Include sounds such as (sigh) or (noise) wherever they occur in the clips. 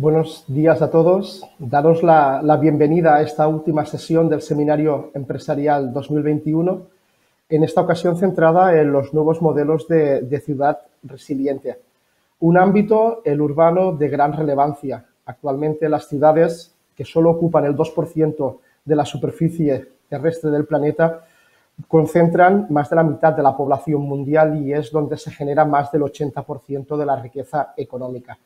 Buenos días a todos. Daros la, bienvenida a esta última sesión del Seminario Empresarial 2021, en esta ocasión centrada en los nuevos modelos de, de ciudad resiliente. Un ámbito, el urbano, de gran relevancia. Actualmente las ciudades, que solo ocupan el 2% de la superficie terrestre del planeta, concentran más de la mitad de la población mundial y es donde se genera más del 80% de la riqueza económica.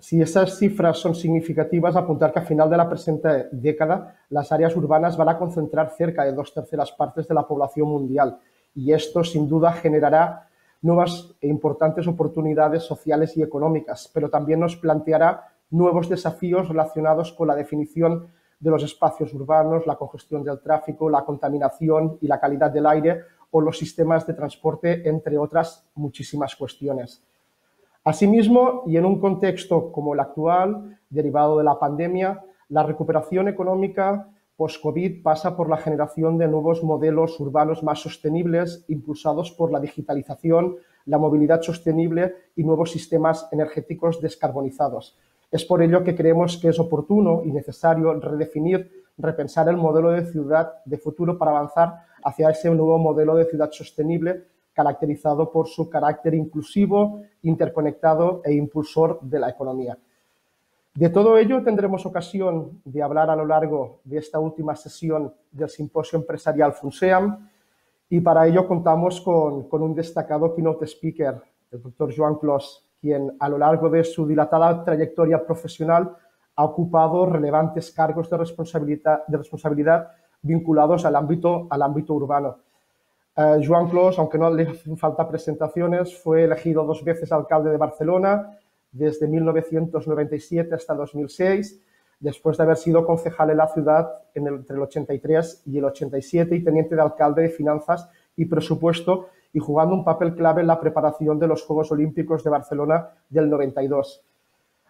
Si esas cifras son significativas, apuntar que a final de la presente década las áreas urbanas van a concentrar cerca de dos terceras partes de la población mundial y esto sin duda generará nuevas e importantes oportunidades sociales y económicas, pero también nos planteará nuevos desafíos relacionados con la definición de los espacios urbanos, la congestión del tráfico, la contaminación y la calidad del aire o los sistemas de transporte, entre otras muchísimas cuestiones. Asimismo, y en un contexto como el actual, derivado de la pandemia, la recuperación económica post-COVID pasa por la generación de nuevos modelos urbanos más sostenibles, impulsados por la digitalización, la movilidad sostenible y nuevos sistemas energéticos descarbonizados. Es por ello que creemos que es oportuno y necesario redefinir, repensar el modelo de ciudad de futuro para avanzar hacia ese nuevo modelo de ciudad sostenible caracterizado por su carácter inclusivo, interconectado e impulsor de la economía. De todo ello tendremos ocasión de hablar a lo largo de esta última sesión del Simposio Empresarial FUNSEAM y para ello contamos con, un destacado keynote speaker, el doctor Joan Clos, quien a lo largo de su dilatada trayectoria profesional ha ocupado relevantes cargos de responsabilidad, vinculados al ámbito urbano. Eh, Joan Clos, aunque no le falta presentaciones, fue elegido dos veces alcalde de Barcelona, desde 1997 hasta 2006, después de haber sido concejal en la ciudad en entre el 83 y el 87 y teniente de alcalde de Finanzas y Presupuesto y jugando un papel clave en la preparación de los Juegos Olímpicos de Barcelona del 92.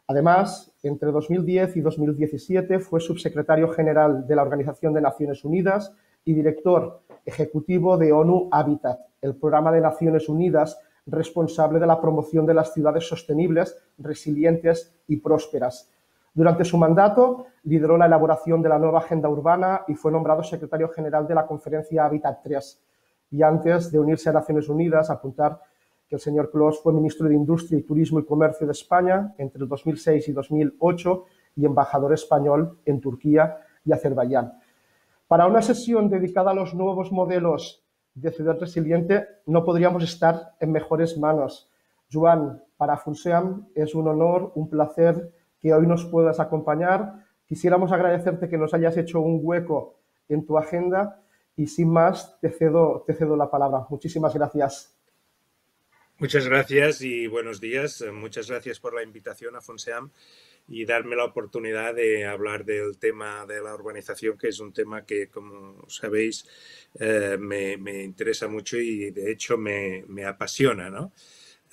Además, entre 2010 y 2017 fue subsecretario general de la Organización de Naciones Unidas, y director ejecutivo de ONU Habitat, el programa de Naciones Unidas responsable de la promoción de las ciudades sostenibles, resilientes y prósperas. Durante su mandato lideró la elaboración de la nueva agenda urbana y fue nombrado secretario general de la conferencia Habitat III. Y antes de unirse a Naciones Unidas, apuntar que el señor Clos fue ministro de Industria y Turismo y Comercio de España entre 2006 y 2008 y embajador español en Turquía y Azerbaiyán. Para una sesión dedicada a los nuevos modelos de ciudad resiliente, no podríamos estar en mejores manos. Juan, para FUNSEAM es un honor, un placer que hoy nos puedas acompañar. Quisiéramos agradecerte que nos hayas hecho un hueco en tu agenda y sin más te cedo la palabra. Muchísimas gracias. Muchas gracias y buenos días. Muchas gracias por la invitación a Fonseam y darme la oportunidad de hablar del tema de la urbanización, que es un tema que, como sabéis, eh, me, interesa mucho y de hecho me, apasiona.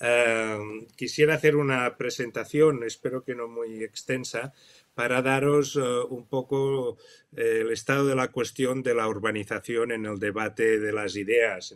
Em, quisiera hacer una presentación, espero que no muy extensa, para daros eh, un poco eh, el estado de la cuestión de la urbanización en el debate de las ideas,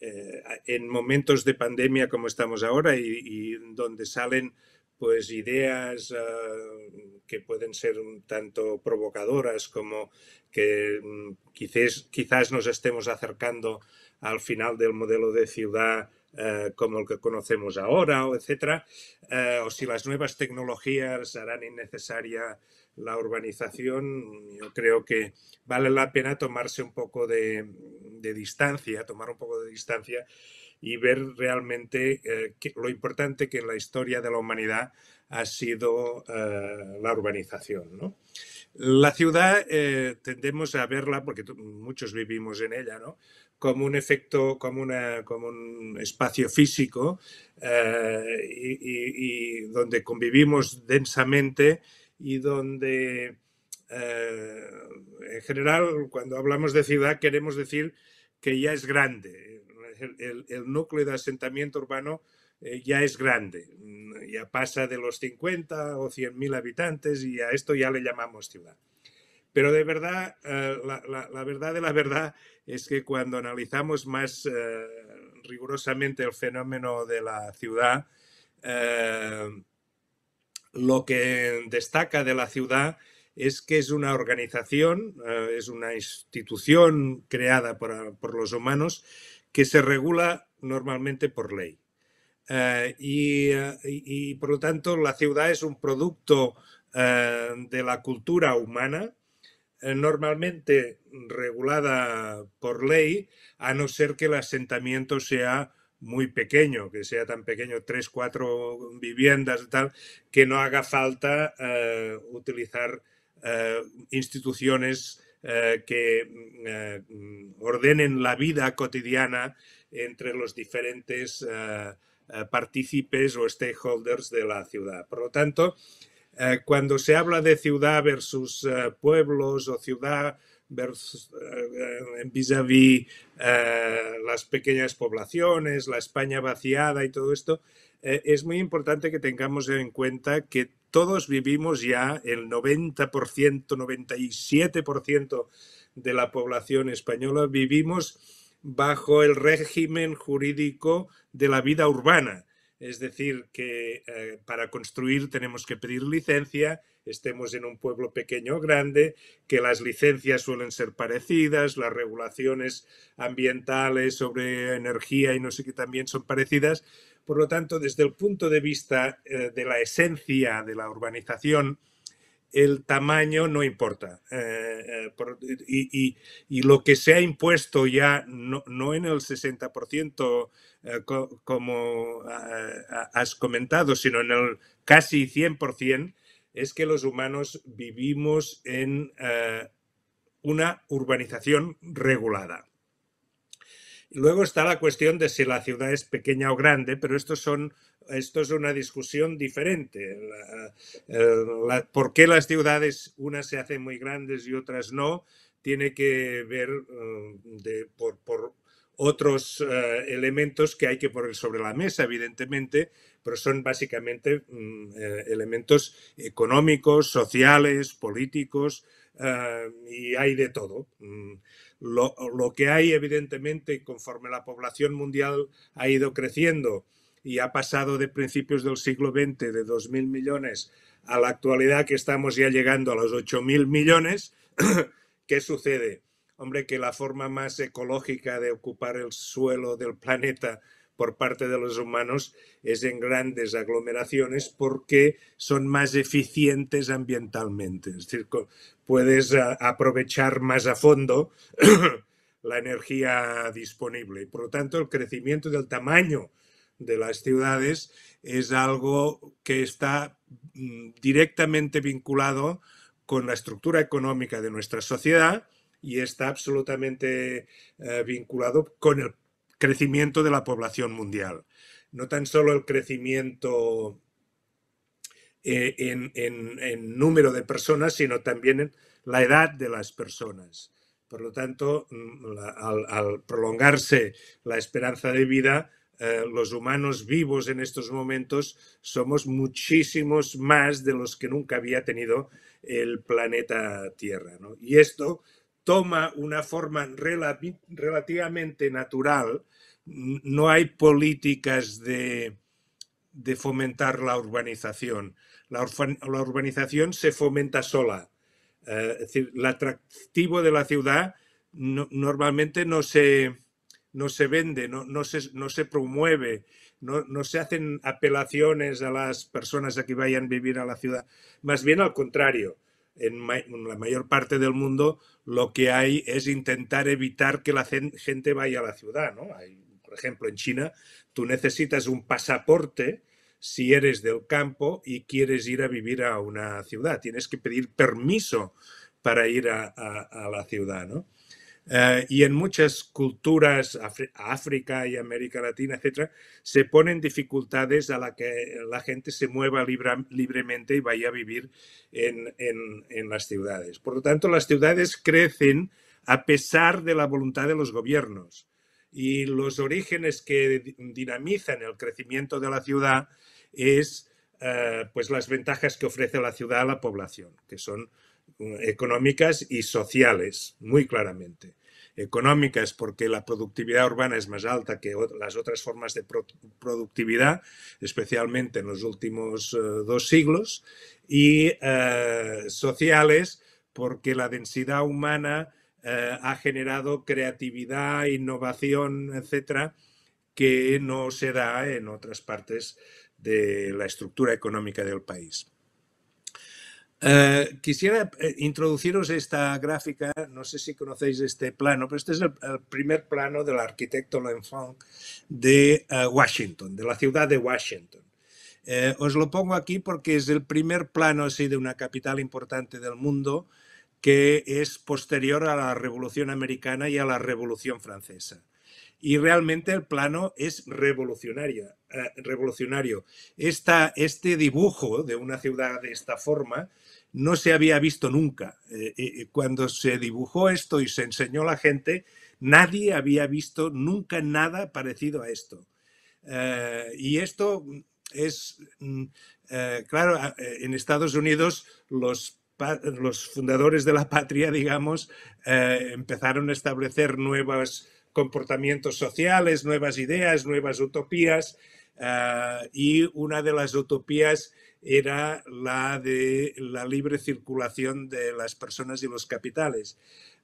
eh, en momentos de pandemia como estamos ahora y, donde salen pues ideas eh, que pueden ser un tanto provocadoras como que mm, quizás, quizás nos estemos acercando al final del modelo de ciudad eh, como el que conocemos ahora, etcétera, eh, o si las nuevas tecnologías harán innecesaria la urbanización, yo creo que vale la pena tomarse un poco de, distancia, tomar un poco de distancia y ver realmente eh, lo importante que en la historia de la humanidad ha sido la urbanización. ¿no? La ciudad tendemos a verla, porque muchos vivimos en ella, ¿no? como un efecto, como, como un espacio físico eh, y, donde convivimos densamente y donde eh, en general cuando hablamos de ciudad queremos decir que ya es grande. El, núcleo de asentamiento urbano eh, ya es grande, ya pasa de los 50 o 100.000 habitantes y a esto ya le llamamos ciudad. Pero de verdad, eh, la, verdad de la verdad es que cuando analizamos más eh, rigurosamente el fenómeno de la ciudad, eh, lo que destaca de la ciudad es que es una organización, es una institución creada por, los humanos que se regula normalmente por ley. y, por lo tanto la ciudad es un producto de la cultura humana, eh, normalmente regulada por ley, a no ser que el asentamiento sea muy pequeño, que sea tan pequeño, tres, cuatro viviendas y tal, que no haga falta eh, utilizar eh, instituciones que mm, ordenen la vida cotidiana entre los diferentes partícipes o stakeholders de la ciudad. Por lo tanto, eh, cuando se habla de ciudad versus eh, pueblos o ciudad versus, vis a vis las pequeñas poblaciones, la España vaciada y todo esto, eh, es muy importante que tengamos en cuenta que todos vivimos ya el 90%, 97% de la población española vivimos bajo el régimen jurídico de la vida urbana es decir, que eh, para construir tenemos que pedir licencia, estemos en un pueblo pequeño o grande, que las licencias suelen ser parecidas, las regulaciones ambientales sobre energía y no sé qué también son parecidas. Por lo tanto, desde el punto de vista eh, de la esencia de la urbanización, el tamaño no importa. Eh, eh, y, lo que se ha impuesto ya, no, en el 60% eh, como has comentado, sino en el casi 100%, es que los humanos vivimos en una urbanización regulada. Luego está la cuestión de si la ciudad es pequeña o grande, pero son esto es una discusión diferente. Eh, ¿Por qué las ciudades, unas se hacen muy grandes y otras no? Tiene que ver mm, por, otros eh, elementos que hay que poner sobre la mesa, evidentemente, pero son básicamente mm, eh, elementos económicos, sociales, políticos, y hay de todo. Mm, lo, que hay, evidentemente, conforme la población mundial ha ido creciendo y ha pasado de principios del siglo XX de 2.000 millones a la actualidad que estamos ya llegando a los 8.000 millones, (clears throat) ¿qué sucede? Hombre, que la forma más ecológica de ocupar el suelo del planeta por parte de los humanos es en grandes aglomeraciones porque son más eficientes ambientalmente. Es decir, puedes ah, aprovechar más a fondo (clears throat) la energía disponible. Por lo tanto, el crecimiento del tamaño de las ciudades es algo que está mm, directamente vinculado con la estructura económica de nuestra sociedad y está absolutamente eh, vinculado con el crecimiento de la población mundial. No tan solo el crecimiento eh, en, número de personas, sino también en la edad de las personas. Por lo tanto, mm, al, prolongarse la esperanza de vida, eh, los humanos vivos en estos momentos somos muchísimos más de los que nunca había tenido el planeta Tierra. Y esto toma una forma relativamente natural. No hay políticas de, fomentar la urbanización. La, urbanización se fomenta sola. Eh, es decir, el atractivo de la ciudad normalmente no se, vende, no, se, promueve, no, se hacen apelaciones a las personas a que vayan a vivir a la ciudad. Más bien al contrario, en, la mayor parte del mundo lo que hay es intentar evitar que la gente vaya a la ciudad, ¿no? por ejemplo, en China tú necesitas un pasaporte si eres del campo y quieres ir a vivir a una ciudad. Tienes que pedir permiso para ir a, a la ciudad, ¿no? Eh, y en muchas culturas, África y América Latina, etcétera, se ponen dificultades a la que la gente se mueva libremente y vaya a vivir en, las ciudades. Por lo tanto, las ciudades crecen a pesar de la voluntad de los gobiernos. Y los orígenes que dinamizan el crecimiento de la ciudad es eh, pues las ventajas que ofrece la ciudad a la población, que son mm, económicas y sociales, muy claramente económicas porque la productividad urbana es más alta que las otras formas de productividad, especialmente en los últimos eh, dos siglos, y eh, sociales porque la densidad humana eh, ha generado creatividad, innovación, etcétera, que no se da en otras partes de la estructura económica del país. Eh, quisiera eh, introduciros esta gráfica, no sé si conocéis este plano, pero este es el, primer plano del arquitecto L'Enfant de eh, Washington, de la ciudad de Washington. os lo pongo aquí porque es el primer plano así de una capital importante del mundo que es posterior a la Revolución Americana y a la Revolución Francesa y realmente el plano es revolucionario. Eh, revolucionario. este dibujo de una ciudad de esta forma no se había visto nunca. Eh, eh, cuando se dibujó esto y se enseñó a la gente, nadie había visto nunca nada parecido a esto. y esto es, mm, claro, en Estados Unidos los los fundadores de la patria, digamos, empezaron a establecer nuevas comportamientos sociales, nuevas ideas, nuevas utopías. Eh, y una de las utopías era la de la libre circulación de las personas y los capitales.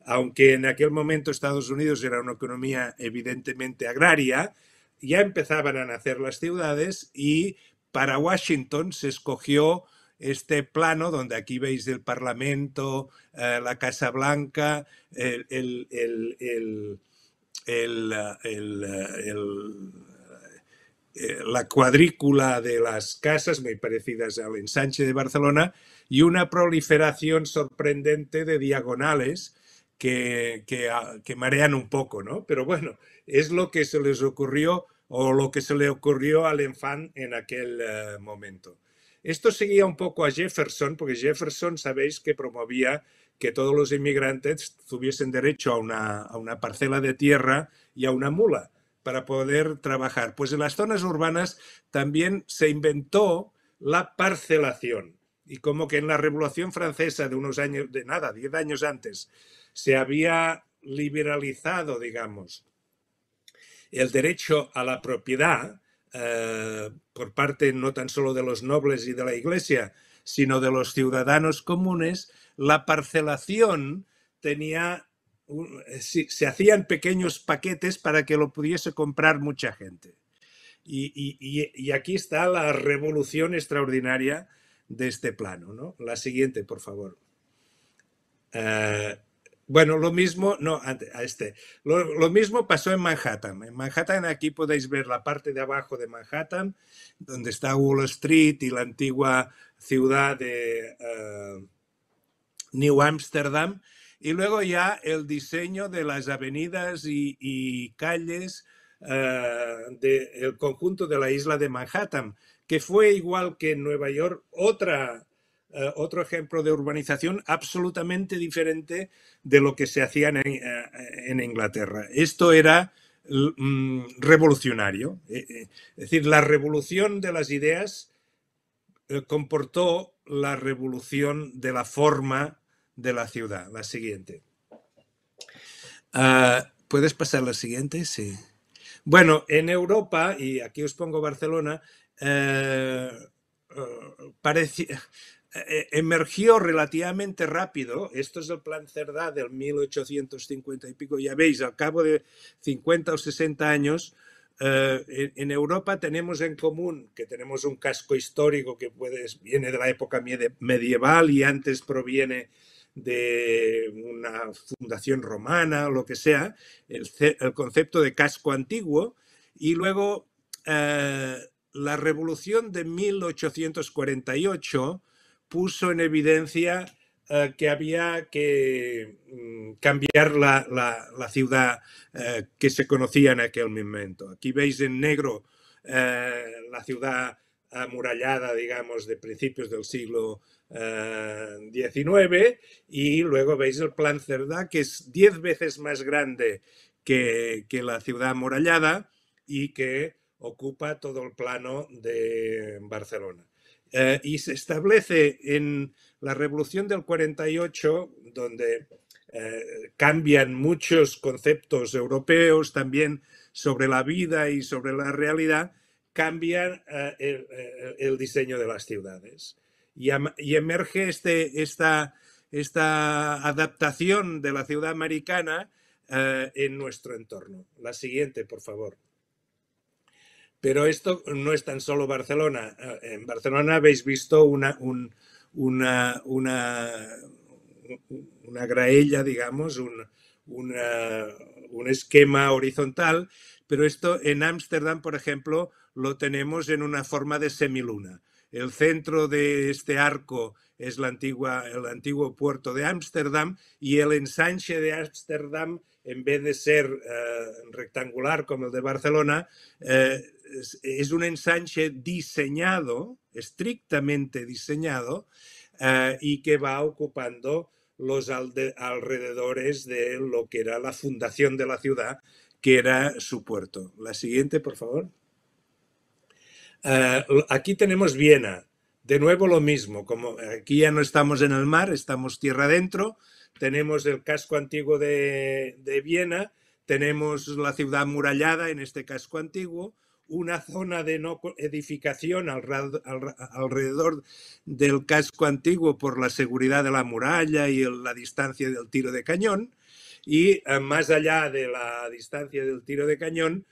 Aunque en aquel momento Estados Unidos era una economía evidentemente agraria, ya empezaban a nacer las ciudades y para Washington se escogió este plano donde aquí veis el Parlamento, eh, la Casa Blanca, el, eh, la cuadrícula de las casas, muy parecidas al ensanche de Barcelona, y una proliferación sorprendente de diagonales ah, que, marean un poco, ¿no? Pero bueno, es lo que se les ocurrió o lo que se le ocurrió al enfant en aquel eh, momento. Esto seguía un poco a Jefferson, porque Jefferson sabéis que promovía que todos los inmigrantes tuviesen derecho a una, parcela de tierra y a una mula para poder trabajar. Pues en las zonas urbanas también se inventó la parcelación. Y como que en la Revolución Francesa de unos años, de nada, 10 años antes, se había liberalizado, digamos, el derecho a la propiedad, por parte no tan solo de los nobles y de la Iglesia, sino de los ciudadanos comunes, la parcelación tenía, eh, se, hacían pequeños paquetes para que lo pudiese comprar mucha gente. Y, aquí está la revolución extraordinaria de este plano. ¿no? La siguiente, por favor. Eh, bueno, lo mismo, no, a este, lo, mismo pasó en Manhattan. En Manhattan aquí podéis ver la parte de abajo de Manhattan, donde está Wall Street y la antigua ciudad de eh, New Amsterdam. Y luego ya el diseño de las avenidas y, calles eh, del conjunto de la isla de Manhattan, que fue igual que en Nueva York, otra eh, otro ejemplo de urbanización absolutamente diferente de lo que se hacía en, eh, Inglaterra. Esto era mm, revolucionario. Eh, es decir, la revolución de las ideas comportó la revolución de la forma de la ciudad. La siguiente. Ah, ¿Puedes pasar la siguiente? Sí. Bueno, en Europa, y aquí os pongo Barcelona, parecía, eh, eh, emergió relativamente rápido. Esto es el plan Cerdá del 1850 y pico. Ya veis, al cabo de 50 o 60 años, eh, en Europa tenemos en común que tenemos un casco histórico que puede, viene de la época medieval y antes proviene de una fundación romana o lo que sea, el, concepto de casco antiguo, y luego la revolución de 1848 puso en evidencia eh, que había que mm, cambiar la, la, ciudad eh, que se conocía en aquel momento. Aquí veis en negro eh, la ciudad amurallada, digamos, de principios del siglo XIX y luego veis el plan Cerdá, que es diez veces más grande que la ciudad amurallada y que ocupa todo el plano de Barcelona. Eh, y se establece en la revolución del 48, donde eh, cambian muchos conceptos europeos también sobre la vida y sobre la realidad, cambian eh, el, diseño de las ciudades. Y, emerge este, esta, esta, adaptación de la ciudad americana en nuestro entorno. La siguiente, por favor. Pero esto no es tan solo Barcelona. Eh, en Barcelona habéis visto una, graella, digamos, un, esquema horizontal, pero esto en Ámsterdam, por ejemplo, lo tenemos en una forma de semiluna. El centro de este arco es la antigua, el antiguo puerto de Ámsterdam y el ensanche de Ámsterdam en vez de ser eh, rectangular como el de Barcelona, eh, es, un ensanche diseñado, estrictamente diseñado, y eh, que va ocupando los alrededores de lo que era la fundación de la ciudad, que era su puerto. La siguiente, por favor. aquí tenemos Viena. De nuevo lo mismo, como aquí ya no estamos en el mar, estamos tierra adentro, tenemos el casco antiguo de, Viena, tenemos la ciudad murallada en este casco antiguo, una zona de no edificación alrededor del casco antiguo por la seguridad de la muralla y la distancia del tiro de cañón, y eh, más allá de la distancia del tiro de cañón,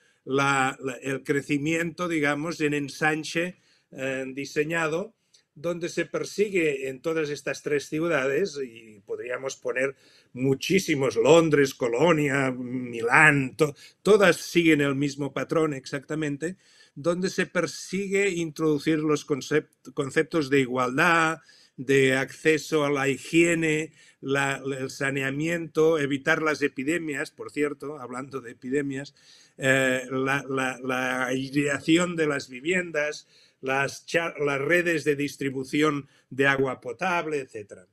el crecimiento, digamos, en ensanche eh, diseñado donde se persigue en todas estas tres ciudades, y podríamos poner muchísimos, Londres, Colonia, Milán, todas siguen el mismo patrón exactamente, donde se persigue introducir los conceptos de igualdad, de acceso a la higiene, el saneamiento, evitar las epidemias, por cierto, hablando de epidemias, eh, la, la, la de las viviendas, las, redes de distribución de agua potable, etcétera.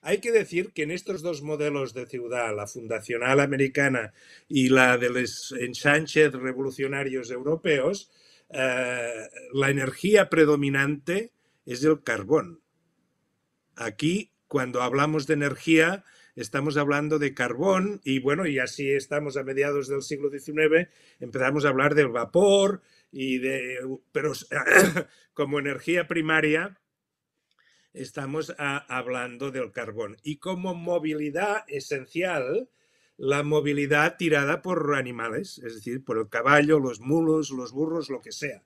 Hay que decir que en estos dos modelos de ciudad, la fundacional americana y la de los ensánchez revolucionarios europeos, eh, la energía predominante es el carbón. Aquí, cuando hablamos de energía, estamos hablando de carbón y bueno, y así estamos a mediados del siglo XIX, empezamos a hablar del vapor, y de, pero (coughs) como energía primaria estamos ah, hablando del carbón. Y como movilidad esencial, la movilidad tirada por animales, es decir, por el caballo, los mulos, los burros, lo que sea.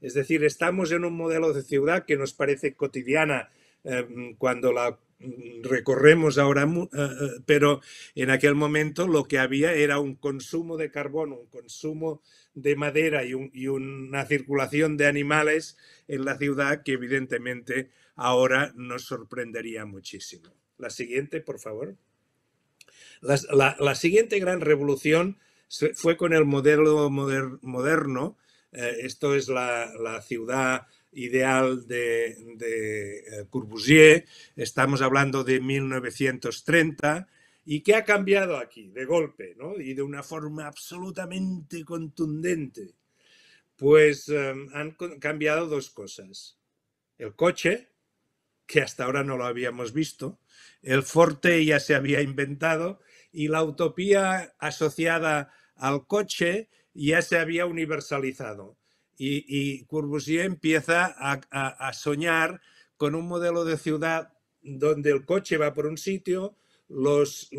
Es decir, estamos en un modelo de ciudad que nos parece cotidiana eh, cuando la recorremos ahora, eh, eh, pero en aquel momento lo que había era un consumo de carbón, un consumo de madera y, una circulación de animales en la ciudad que evidentemente ahora nos sorprendería muchísimo. La siguiente, por favor. La, siguiente gran revolución fue con el modelo moderno. Eh, esto es la ciudad ideal de, eh, Courbusier, estamos hablando de 1930, y qué ha cambiado aquí, de golpe, y de una forma absolutamente contundente. Pues em, han cambiado dos cosas. El coche, que hasta ahora no lo habíamos visto, el Forte ya se había inventado y la utopía asociada al coche ya se había universalizado. Y, y Courbusier empieza a, soñar con un modelo de ciudad donde el coche va por un sitio, los,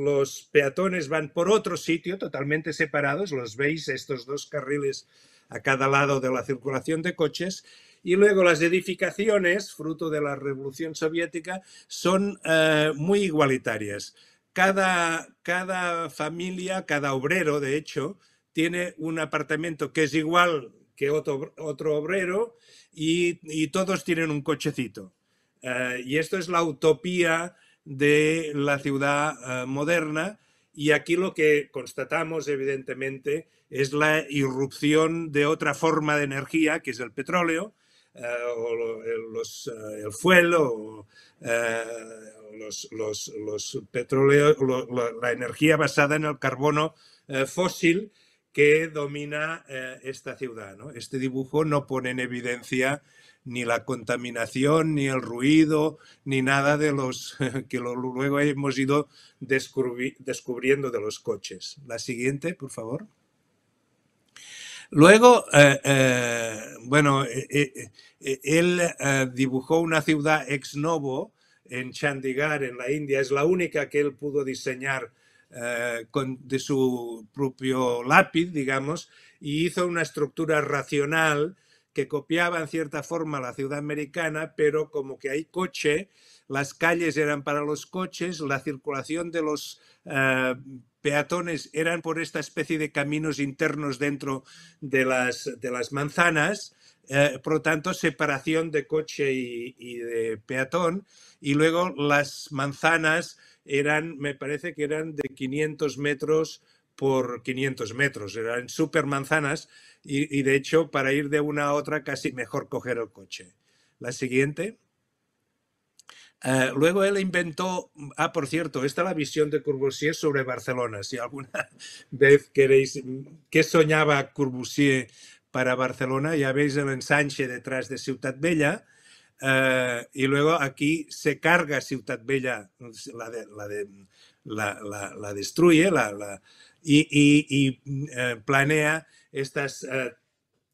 peatones van por otro sitio totalmente separados, los veis, estos dos carriles a cada lado de la circulación de coches, y luego las edificaciones, fruto de la revolución soviética, son eh, muy igualitarias. Cada, cada familia, cada obrero, de hecho, tiene un apartamento que es igual que otro, obrero y, todos tienen un cochecito. Eh, y esto es la utopía de la ciudad eh, moderna y aquí lo que constatamos evidentemente es la irrupción de otra forma de energía que es el petróleo eh, o el fuel o los, la energía basada en el carbono fósil que domina eh, esta ciudad. Este dibujo no pone en evidencia ni la contaminación, ni el ruido, ni nada de los (laughs) que luego hemos ido descubriendo de los coches. La siguiente, por favor. Luego, eh, eh, bueno, él dibujó una ciudad ex novo en Chandigarh, en la India. Es la única que él pudo diseñar eh, de su propio lápiz, digamos, y hizo una estructura racional que copiaba en cierta forma la ciudad americana, pero como que hay coche, las calles eran para los coches, la circulación de los eh, peatones eran por esta especie de caminos internos dentro de las, de las manzanas, eh, por lo tanto, separación de coche y de peatón, y luego las manzanas eran, me parece que eran de 500 metros por 500 metros, eran súper manzanas y, de hecho para ir de una a otra casi mejor coger el coche. La siguiente. Eh, luego él inventó, ah, por cierto, esta es la visión de Courbusier sobre Barcelona. Si alguna (laughs) vez queréis, ¿qué soñaba Courbusier para Barcelona? Ya veis el ensanche detrás de Ciutat Bella, eh, y luego aquí se carga Ciudad Bella, la, destruye y, planea estas eh,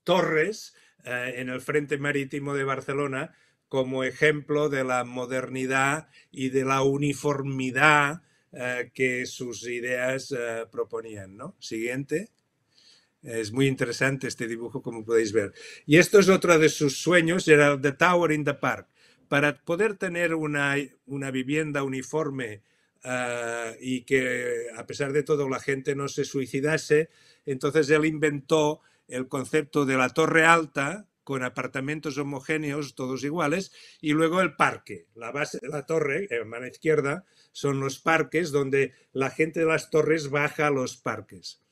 torres eh, en el frente marítimo de Barcelona como ejemplo de la modernidad y de la uniformidad que sus ideas proponían. Siguiente. Es muy interesante este dibujo, como podéis ver. Y esto es otro de sus sueños, era The Tower in the Park. Para poder tener una, vivienda uniforme ah, y que a pesar de todo la gente no se suicidase, entonces él inventó el concepto de la torre alta con apartamentos homogéneos, todos iguales, y luego el parque. La base de la torre, en eh, mano izquierda, son los parques donde la gente de las torres baja a los parques.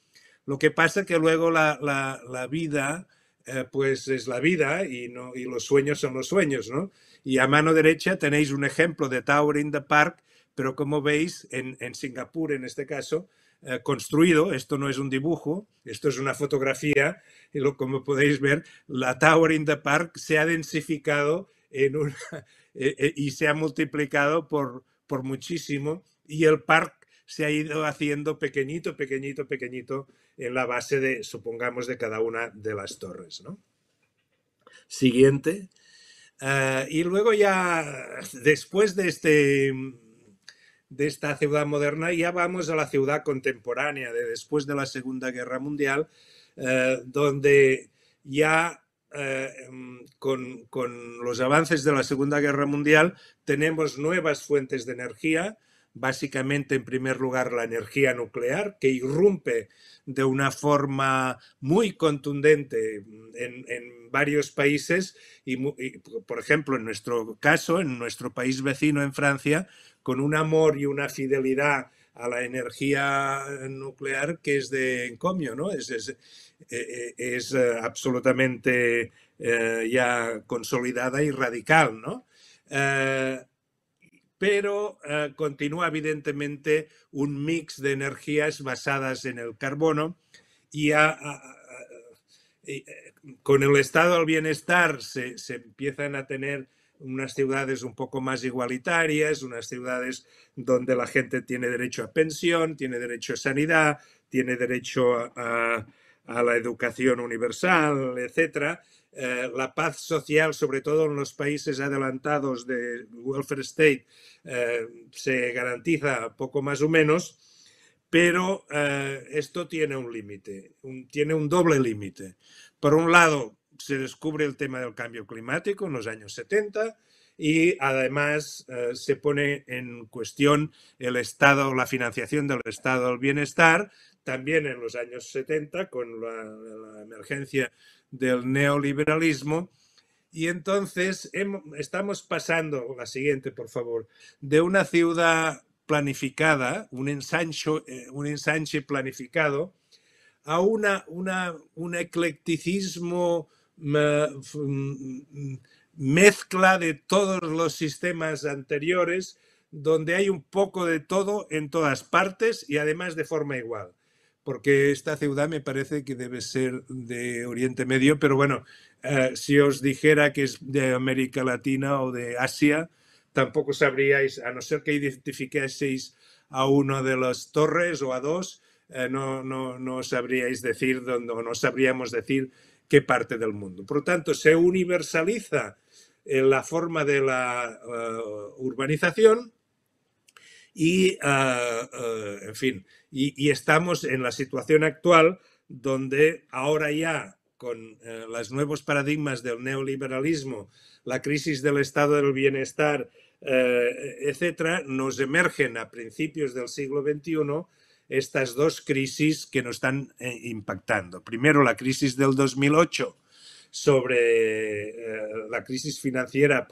Lo que pasa es que luego la, la, vida, eh, pues es la vida y, no, y los sueños son los sueños, ¿no? Y a mano derecha tenéis un ejemplo de Tower in the Park, pero como veis, en, en Singapur en este caso, eh, construido, esto no es un dibujo, esto es una fotografía, y lo, como podéis ver, la Tower in the Park se ha densificado en una, (laughs) e, e, y se ha multiplicado por, por muchísimo, y el parque se ha ido haciendo pequeñito, pequeñito, pequeñito en la base de, supongamos, de cada una de las torres. Siguiente. Ah, y luego ya, después de, este, de esta ciudad moderna, ya vamos a la ciudad contemporánea, de después de la Segunda Guerra Mundial, eh, donde ya eh, con, con los avances de la Segunda Guerra Mundial tenemos nuevas fuentes de energía, básicamente en primer lugar la energía nuclear, que irrumpe de una forma muy contundente en, varios países y, por ejemplo, en nuestro caso, en nuestro país vecino, en Francia, con un amor y una fidelidad a la energía nuclear que es de encomio, ¿no? Es, es, e, e, eh, absolutamente eh, ya consolidada y radical, ¿no? Eh, pero ah, continúa evidentemente un mix de energías basadas en el carbono y eh, con el estado del bienestar se, se empiezan a tener unas ciudades un poco más igualitarias, unas ciudades donde la gente tiene derecho a pensión, tiene derecho a sanidad, tiene derecho a, a, a la educación universal, etc. Eh, la paz social, sobre todo en los países adelantados de welfare state, eh, se garantiza poco más o menos, pero eh, esto tiene un límite, tiene un doble límite. Por un lado, se descubre el tema del cambio climático en los años 70 y además se pone en cuestión el Estado, la financiación del Estado del Bienestar, también en los años 70 con la, la emergencia del neoliberalismo. Y entonces estamos pasando, la siguiente por favor, de una ciudad planificada, un, eh, un ensanche planificado, a una, un eclecticismo mm, mm, mezcla de todos los sistemas anteriores, donde hay un poco de todo en todas partes y además de forma igual porque esta ciudad me parece que debe ser de Oriente Medio, pero bueno, eh, si os dijera que es de América Latina o de Asia, tampoco sabríais, a no ser que identificaseis a una de las torres o a dos, eh, no, sabríais decir, o no sabríamos decir qué parte del mundo. Por lo tanto, se universaliza eh, la forma de la urbanización y, en fin, y, estamos en la situación actual donde ahora ya con eh, los nuevos paradigmas del neoliberalismo, la crisis del estado del bienestar, etc., eh, etcétera, nos emergen a principios del siglo XXI estas dos crisis que nos están eh, impactando. Primero, la crisis del 2008 sobre la crisis financiera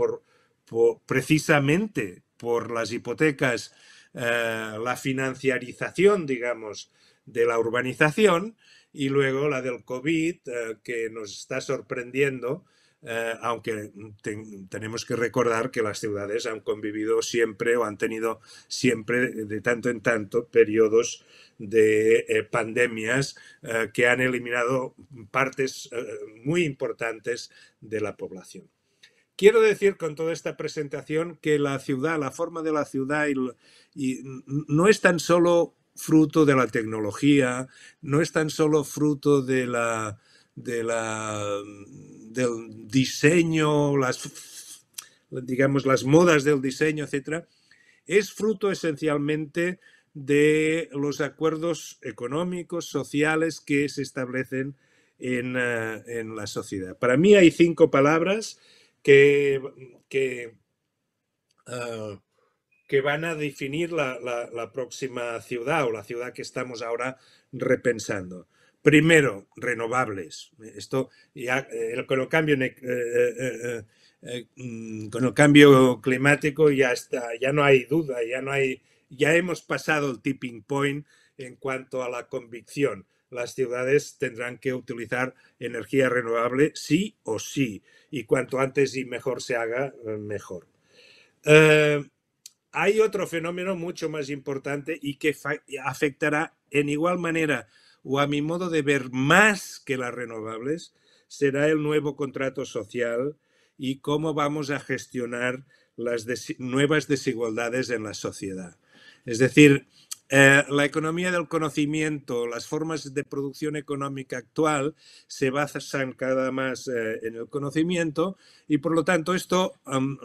precisamente por las hipotecas eh, la financiarización, digamos, de la urbanización y luego la del COVID, eh, que nos está sorprendiendo, eh, aunque tenemos que recordar que las ciudades han convivido siempre o han tenido siempre de tanto en tanto periodos de pandemias que han eliminado partes muy importantes de la población. Quiero decir con toda esta presentación que la ciudad, la forma de la ciudad y, no es tan solo fruto de la tecnología, no es tan solo fruto del diseño, las, digamos, las modas del diseño, etc. Es fruto esencialmente de los acuerdos económicos, sociales que se establecen en eh, la sociedad. Para mí hay cinco palabras que, ah, que, van a definir la, la, próxima ciudad o la ciudad que estamos ahora repensando. Primero, renovables. Esto ya eh, con, el cambio, eh, eh, mm, con el cambio climático ya está, ya no hay duda, ya no hay, ya hemos pasado el tipping point en cuanto a la convicción las ciudades tendrán que utilizar energía renovable sí o sí. Y cuanto antes y mejor se haga, eh, mejor. Eh, hay otro fenómeno mucho más importante y que afectará en igual manera o a mi modo de ver más que las renovables, será el nuevo contrato social y cómo vamos a gestionar las nuevas desigualdades en la sociedad. Es decir, eh, la economía del conocimiento, las formas de producción económica actual se basan cada más eh, en el conocimiento y por lo tanto esto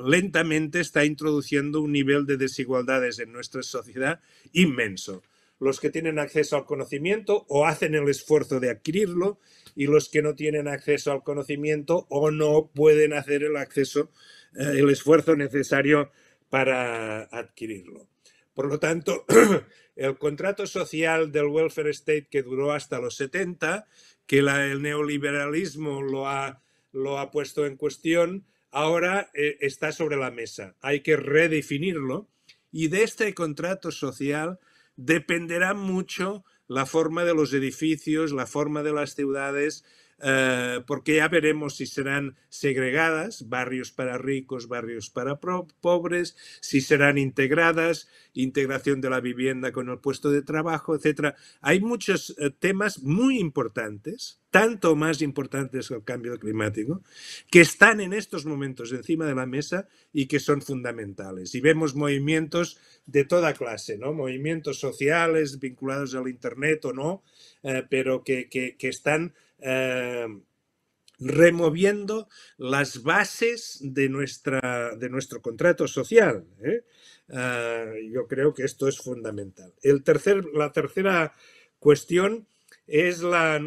lentamente está introduciendo un nivel de desigualdades en nuestra sociedad inmenso. Los que tienen acceso al conocimiento o hacen el esfuerzo de adquirirlo y los que no tienen acceso al conocimiento o no pueden hacer el acceso, eh, el esfuerzo necesario para adquirirlo. Por lo tanto, (clears throat) el contrato social del welfare state que duró hasta los 70, que el neoliberalismo lo ha, puesto en cuestión, ahora eh, está sobre la mesa. Hay que redefinirlo y de este contrato social dependerá mucho la forma de los edificios, la forma de las ciudades, eh, porque ya veremos si serán segregadas, barrios para ricos, barrios para pobres, si serán integradas, integración de la vivienda con el puesto de trabajo, etc. Hay muchos eh, temas muy importantes, tanto más importantes que el cambio climático, que están en estos momentos encima de la mesa y que son fundamentales. Y vemos movimientos de toda clase, ¿no? Movimientos sociales vinculados al Internet o no, eh, pero que, que están eh, removiendo las bases de, nuestra, de nuestro contrato social. ¿eh? Eh, yo creo que esto es fundamental. El tercer, la tercera cuestión es las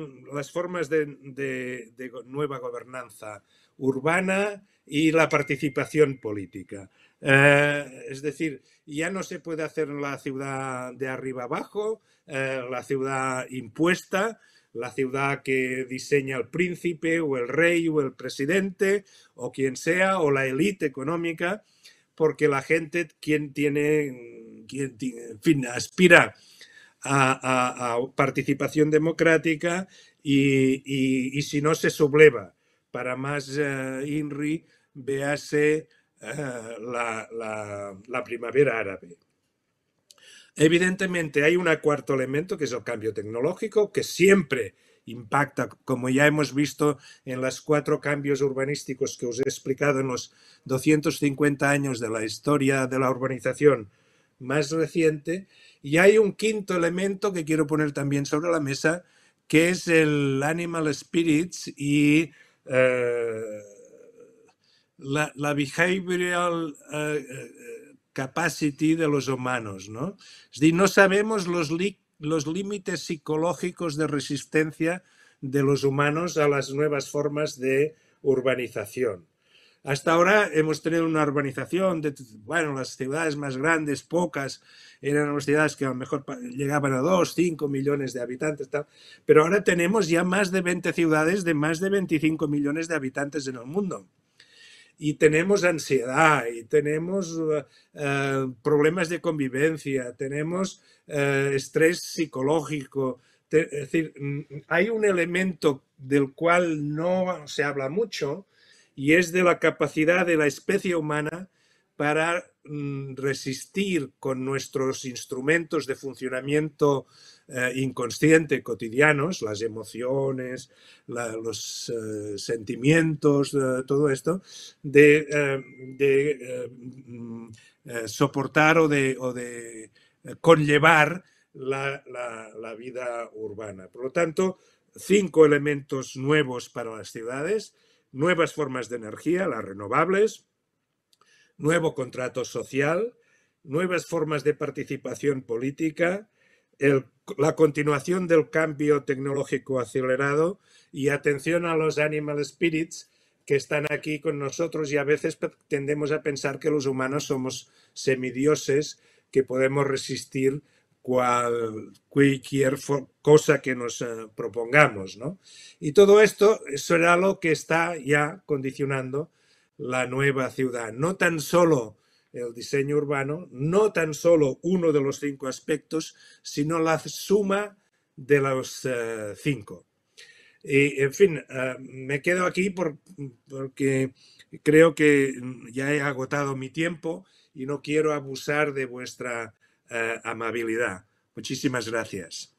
formas de, nueva gobernanza urbana y la participación política. es decir, ya no se puede hacer la ciudad de arriba abajo, la ciudad impuesta, la ciudad que diseña el príncipe o el rey o el presidente o quien sea o la élite económica, porque la gente, quien tiene, quien fin, aspira a, participación democrática y, si no se subleva. Para más eh, INRI, véase eh, la primavera árabe. Evidentemente hay un cuarto elemento que es el cambio tecnológico, que siempre impacta, como ya hemos visto en los cuatro cambios urbanísticos que os he explicado en los 250 años de la historia de la urbanización más reciente. Y hay un quinto elemento que quiero poner también sobre la mesa, que es el animal spirits y eh, la, behavioral... Eh, eh, capacity de los humanos, ¿no? Es decir, no sabemos los, límites psicológicos de resistencia de los humanos a las nuevas formas de urbanización. Hasta ahora hemos tenido una urbanización de, bueno, las ciudades más grandes, pocas, eran las ciudades que a lo mejor llegaban a 2, 5 millones de habitantes, pero ahora tenemos ya más de 20 ciudades de más de 25 millones de habitantes en el mundo y tenemos ansiedad y tenemos eh, problemas de convivencia, tenemos eh, estrés psicológico. es decir, mm, hay un elemento del cual no se habla mucho y es de la capacidad de la especie humana para mm, resistir con nuestros instrumentos de funcionamiento eh, inconsciente cotidianos, las emociones, los eh, sentimientos, eh, todo esto, de, mm, soportar o de, conllevar la, vida urbana. Por lo tanto, cinco elementos nuevos para las ciudades, nuevas formas de energía, las renovables, nuevo contrato social, nuevas formas de participación política, la continuación del cambio tecnológico acelerado y atención a los animal spirits que están aquí con nosotros y a veces tendemos a pensar que los humanos somos semidioses, que podemos resistir cualquier cosa que nos eh, propongamos. Y todo esto será lo que está ya condicionando la nueva ciudad. No tan solo el diseño urbano, no tan solo uno de los cinco aspectos, sino la suma de los eh, cinco. Y, en fin, eh, me quedo aquí porque creo que ya he agotado mi tiempo y no quiero abusar de vuestra eh, amabilidad. Muchísimas gracias.